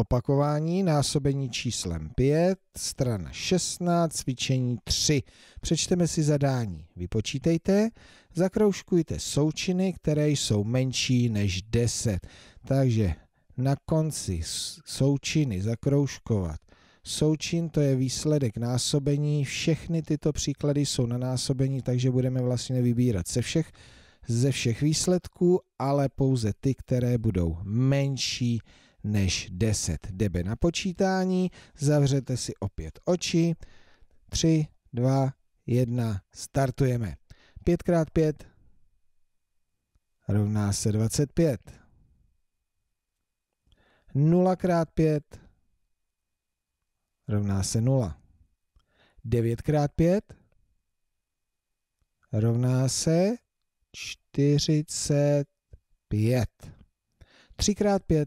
Opakování, násobení číslem 5, strana 16, cvičení 3. Přečteme si zadání. Vypočítejte, zakroužkujte součiny, které jsou menší než 10. Takže na konci součiny zakroužkovat. Součin to je výsledek násobení, všechny tyto příklady jsou na násobení, takže budeme vlastně vybírat ze všech, ze všech výsledků, ale pouze ty, které budou menší než 10 dB na počítání. Zavřete si opět oči. 3, 2, 1, startujeme. 5x5 rovná se 25. 0x5 rovná se 0. 9x5 rovná se 45. 3x5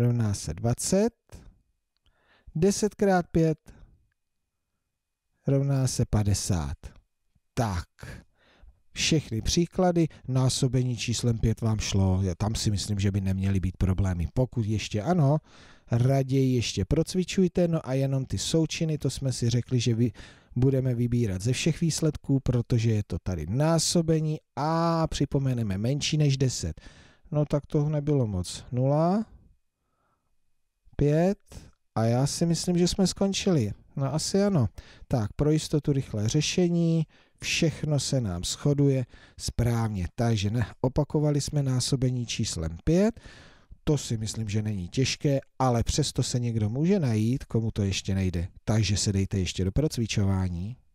rovná se 20. 10 x 5 rovná se 50. Tak, všechny příklady, násobení číslem 5 vám šlo, tam si myslím, že by neměly být problémy. Pokud ještě ano, raději ještě procvičujte, no a jenom ty součiny, to jsme si řekli, že vy, budeme vybírat ze všech výsledků, protože je to tady násobení a připomeneme menší než 10. No tak toho nebylo moc. 0, Pět. a já si myslím, že jsme skončili. No asi ano. Tak, pro jistotu rychlé řešení, všechno se nám shoduje správně. Takže ne, opakovali jsme násobení číslem 5, to si myslím, že není těžké, ale přesto se někdo může najít, komu to ještě nejde. Takže se dejte ještě do procvičování.